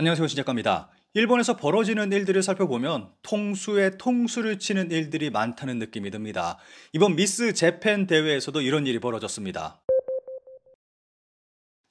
안녕하세요 신작가입니다. 일본에서 벌어지는 일들을 살펴보면 통수에 통수를 치는 일들이 많다는 느낌이 듭니다. 이번 미스 재팬 대회에서도 이런 일이 벌어졌습니다.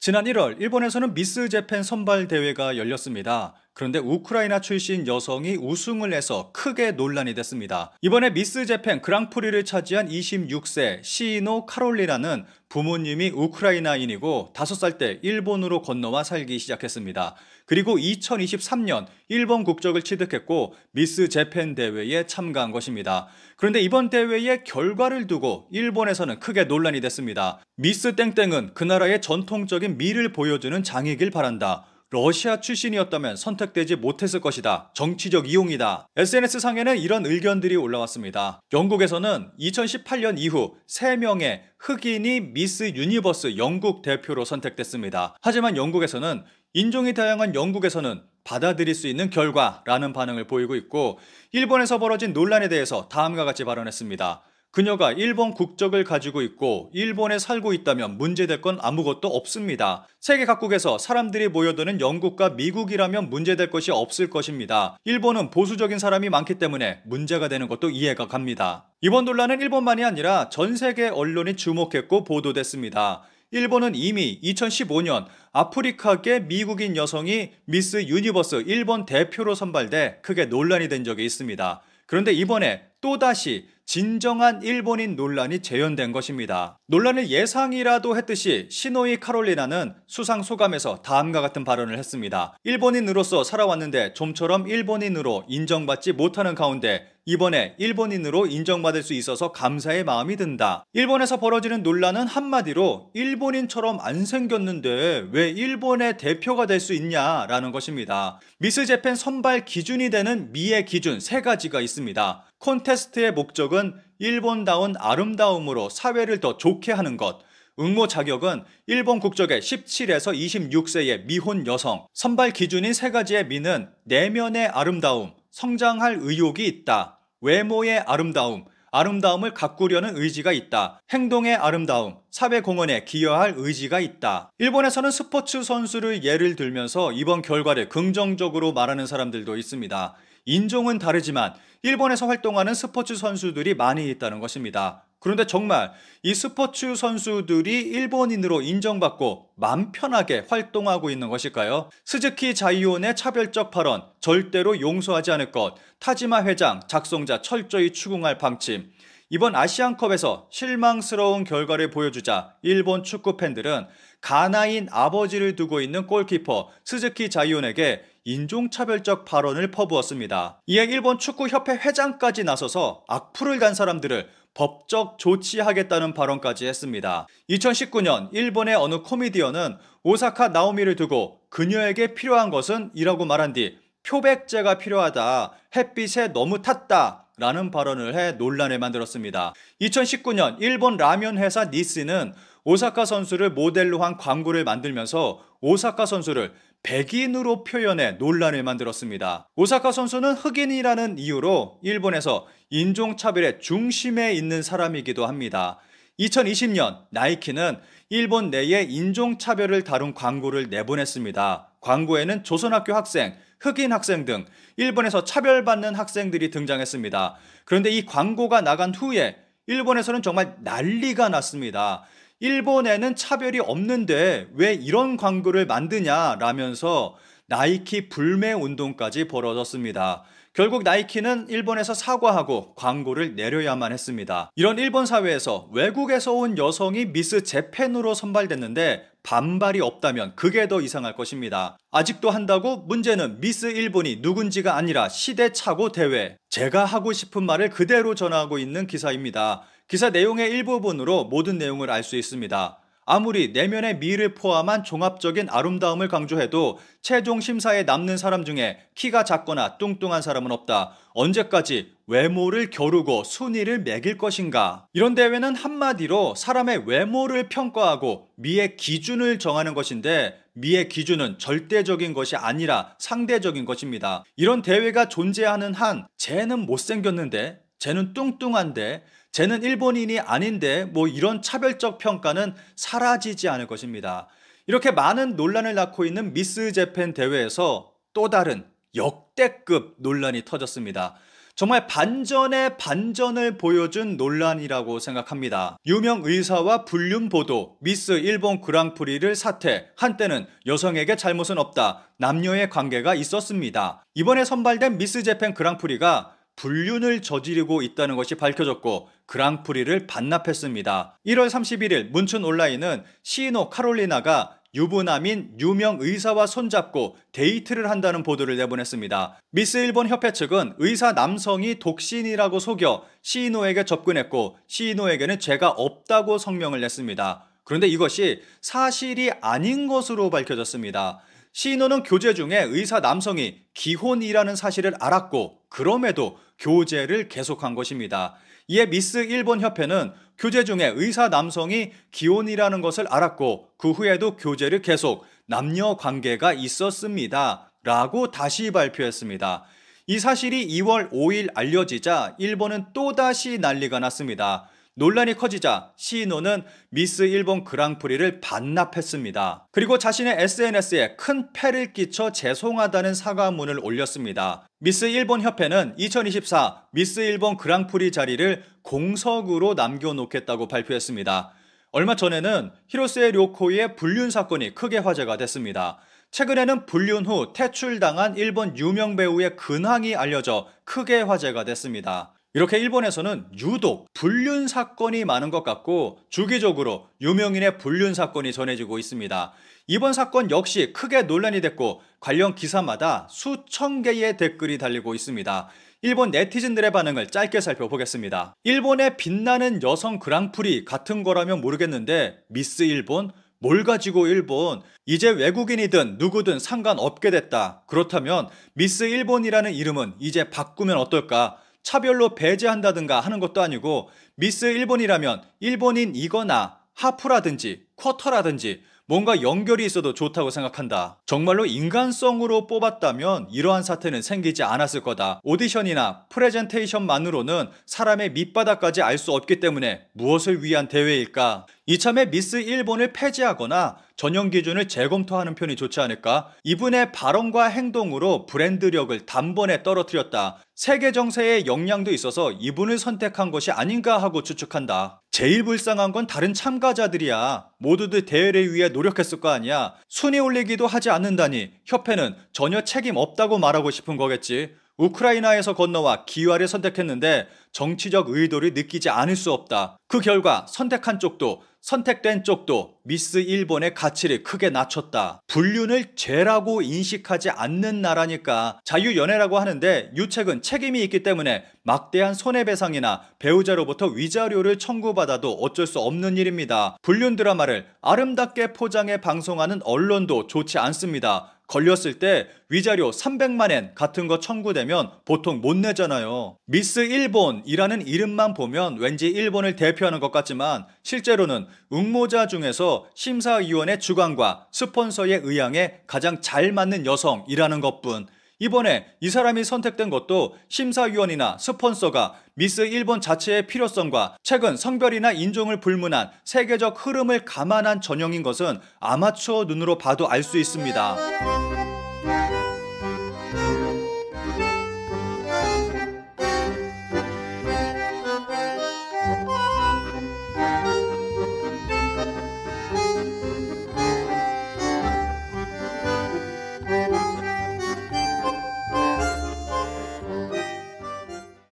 지난 1월 일본에서는 미스 재팬 선발 대회가 열렸습니다. 그런데 우크라이나 출신 여성이 우승을 해서 크게 논란이 됐습니다. 이번에 미스 재팬 그랑프리를 차지한 26세 시이노 카롤리라는 부모님이 우크라이나인이고 5살 때 일본으로 건너와 살기 시작했습니다. 그리고 2023년 일본 국적을 취득했고 미스 재팬 대회에 참가한 것입니다. 그런데 이번 대회의 결과를 두고 일본에서는 크게 논란이 됐습니다. 미스 땡땡은 그 나라의 전통적인 미를 보여주는 장이길 바란다. 러시아 출신이었다면 선택되지 못했을 것이다. 정치적 이용이다. SNS 상에는 이런 의견들이 올라왔습니다. 영국에서는 2018년 이후 3명의 흑인이 미스 유니버스 영국 대표로 선택됐습니다. 하지만 영국에서는 인종이 다양한 영국에서는 받아들일 수 있는 결과라는 반응을 보이고 있고 일본에서 벌어진 논란에 대해서 다음과 같이 발언했습니다. 그녀가 일본 국적을 가지고 있고 일본에 살고 있다면 문제될 건 아무것도 없습니다. 세계 각국에서 사람들이 모여드는 영국과 미국이라면 문제될 것이 없을 것입니다. 일본은 보수적인 사람이 많기 때문에 문제가 되는 것도 이해가 갑니다. 이번 논란은 일본만이 아니라 전 세계 언론이 주목했고 보도됐습니다. 일본은 이미 2015년 아프리카계 미국인 여성이 미스 유니버스 일본 대표로 선발돼 크게 논란이 된 적이 있습니다. 그런데 이번에 또다시 진정한 일본인 논란이 재현된 것입니다. 논란을 예상이라도 했듯이 시노이 카롤리나는 수상 소감에서 다음과 같은 발언을 했습니다. 일본인으로서 살아왔는데 좀처럼 일본인으로 인정받지 못하는 가운데 이번에 일본인으로 인정받을 수 있어서 감사의 마음이 든다. 일본에서 벌어지는 논란은 한마디로 일본인처럼 안 생겼는데 왜 일본의 대표가 될 수 있냐라는 것입니다. 미스 재팬 선발 기준이 되는 미의 기준 세 가지가 있습니다. 콘테스트의 목적은 자격은 일본다운 아름다움으로 사회를 더 좋게 하는 것, 응모 자격은 일본 국적의 17에서 26세의 미혼 여성, 선발 기준인 세 가지의 미는 내면의 아름다움, 성장할 의욕이 있다, 외모의 아름다움, 아름다움을 가꾸려는 의지가 있다. 행동의 아름다움, 사회공헌에 기여할 의지가 있다. 일본에서는 스포츠 선수를 예를 들면서 이번 결과를 긍정적으로 말하는 사람들도 있습니다. 인종은 다르지만 일본에서 활동하는 스포츠 선수들이 많이 있다는 것입니다. 그런데 정말 이 스포츠 선수들이 일본인으로 인정받고 맘 편하게 활동하고 있는 것일까요? 스즈키 자이온의 차별적 발언 절대로 용서하지 않을 것 타지마 회장 작성자 철저히 추궁할 방침 이번 아시안컵에서 실망스러운 결과를 보여주자 일본 축구 팬들은 가나인 아버지를 두고 있는 골키퍼 스즈키 자이온에게 인종차별적 발언을 퍼부었습니다. 이에 일본 축구협회 회장까지 나서서 악플을 단 사람들을 법적 조치하겠다는 발언까지 했습니다. 2019년 일본의 어느 코미디언은 오사카 나오미를 두고 그녀에게 필요한 것은 이라고 말한 뒤 표백제가 필요하다, 햇빛에 너무 탔다, 라는 발언을 해 논란을 만들었습니다. 2019년 일본 라면 회사 니스는 오사카 선수를 모델로 한 광고를 만들면서 오사카 선수를 백인으로 표현해 논란을 만들었습니다. 오사카 선수는 흑인이라는 이유로 일본에서 인종차별의 중심에 있는 사람이기도 합니다. 2020년 나이키는 일본 내에 인종차별을 다룬 광고를 내보냈습니다. 광고에는 조선학교 학생, 흑인 학생 등 일본에서 차별받는 학생들이 등장했습니다. 그런데 이 광고가 나간 후에 일본에서는 정말 난리가 났습니다. 일본에는 차별이 없는데 왜 이런 광고를 만드냐라면서 나이키 불매 운동까지 벌어졌습니다. 결국 나이키는 일본에서 사과하고 광고를 내려야만 했습니다. 이런 일본 사회에서 외국에서 온 여성이 미스 재팬으로 선발됐는데 반발이 없다면 그게 더 이상할 것입니다. 아직도 한다고 문제는 미스 일본이 누군지가 아니라 시대착오 대회. 제가 하고 싶은 말을 그대로 전하고 있는 기사입니다. 기사 내용의 일부분으로 모든 내용을 알 수 있습니다. 아무리 내면의 미를 포함한 종합적인 아름다움을 강조해도 최종 심사에 남는 사람 중에 키가 작거나 뚱뚱한 사람은 없다. 언제까지 외모를 겨루고 순위를 매길 것인가? 이런 대회는 한마디로 사람의 외모를 평가하고 미의 기준을 정하는 것인데 미의 기준은 절대적인 것이 아니라 상대적인 것입니다. 이런 대회가 존재하는 한 쟤는 못생겼는데 쟤는 뚱뚱한데, 쟤는 일본인이 아닌데, 뭐 이런 차별적 평가는 사라지지 않을 것입니다. 이렇게 많은 논란을 낳고 있는 미스 재팬 대회에서 또 다른 역대급 논란이 터졌습니다. 정말 반전의 반전을 보여준 논란이라고 생각합니다. 유명 의사와 불륜 보도, 미스 일본 그랑프리를 사퇴, 한때는 여성에게 잘못은 없다, 남녀의 관계가 있었습니다. 이번에 선발된 미스 재팬 그랑프리가 불륜을 저지르고 있다는 것이 밝혀졌고 그랑프리를 반납했습니다. 1월 31일 문춘 온라인은 시인호 카롤리나가 유부남인 유명 의사와 손잡고 데이트를 한다는 보도를 내보냈습니다. 미스 일본 협회 측은 의사 남성이 독신이라고 속여 시이노에게 접근했고 시이노에게는 죄가 없다고 성명을 냈습니다. 그런데 이것이 사실이 아닌 것으로 밝혀졌습니다. 시이노는 교제 중에 의사 남성이 기혼이라는 사실을 알았고 그럼에도 교제를 계속한 것입니다. 이에 미스 일본 협회는 교제 중에 의사 남성이 기혼이라는 것을 알았고 그 후에도 교제를 계속 남녀 관계가 있었습니다. 라고 다시 발표했습니다. 이 사실이 2월 5일 알려지자 일본은 또다시 난리가 났습니다. 논란이 커지자 시인호는 미스 일본 그랑프리를 반납했습니다. 그리고 자신의 SNS에 큰 패를 끼쳐 죄송하다는 사과문을 올렸습니다. 미스 일본 협회는 2024 미스 일본 그랑프리 자리를 공석으로 남겨놓겠다고 발표했습니다. 얼마 전에는 히로스의 료코의 불륜 사건이 크게 화제가 됐습니다. 최근에는 불륜 후 퇴출당한 일본 유명 배우의 근황이 알려져 크게 화제가 됐습니다. 이렇게 일본에서는 유독 불륜 사건이 많은 것 같고 주기적으로 유명인의 불륜 사건이 전해지고 있습니다. 이번 사건 역시 크게 논란이 됐고 관련 기사마다 수천 개의 댓글이 달리고 있습니다. 일본 네티즌들의 반응을 짧게 살펴보겠습니다. 일본의 빛나는 여성 그랑프리 같은 거라면 모르겠는데 미스 일본? 뭘 가지고 일본? 이제 외국인이든 누구든 상관없게 됐다. 그렇다면 미스 일본이라는 이름은 이제 바꾸면 어떨까? 차별로 배제한다든가 하는 것도 아니고 미스 일본이라면 일본인이거나 하프라든지 쿼터라든지 뭔가 연결이 있어도 좋다고 생각한다. 정말로 인간성으로 뽑았다면 이러한 사태는 생기지 않았을 거다. 오디션이나 프레젠테이션만으로는 사람의 밑바닥까지 알 수 없기 때문에 무엇을 위한 대회일까? 이참에 미스 일본을 폐지하거나 전형 기준을 재검토하는 편이 좋지 않을까? 이분의 발언과 행동으로 브랜드력을 단번에 떨어뜨렸다. 세계 정세에 영향도 있어서 이분을 선택한 것이 아닌가 하고 추측한다. 제일 불쌍한 건 다른 참가자들이야. 모두들 대회를 위해 노력했을 거 아니야. 순위 올리기도 하지 않는다니 협회는 전혀 책임 없다고 말하고 싶은 거겠지. 우크라이나에서 건너와 기화를 선택했는데 정치적 의도를 느끼지 않을 수 없다. 그 결과 선택한 쪽도 선택된 쪽도 미스 일본의 가치를 크게 낮췄다. 불륜을 죄라고 인식하지 않는 나라니까 자유연애라고 하는데 유책은 책임이 있기 때문에 막대한 손해배상이나 배우자로부터 위자료를 청구받아도 어쩔 수 없는 일입니다. 불륜 드라마를 아름답게 포장해 방송하는 언론도 좋지 않습니다. 걸렸을 때 위자료 300만엔 같은 거 청구되면 보통 못 내잖아요. 미스 일본이라는 이름만 보면 왠지 일본을 대표하는 것 같지만 실제로는 응모자 중에서 심사위원의 주관과 스폰서의 의향에 가장 잘 맞는 여성이라는 것뿐 이번에 이 사람이 선택된 것도 심사위원이나 스폰서가 미스 일본 자체의 필요성과 최근 성별이나 인종을 불문한 세계적 흐름을 감안한 전형인 것은 아마추어 눈으로 봐도 알 수 있습니다.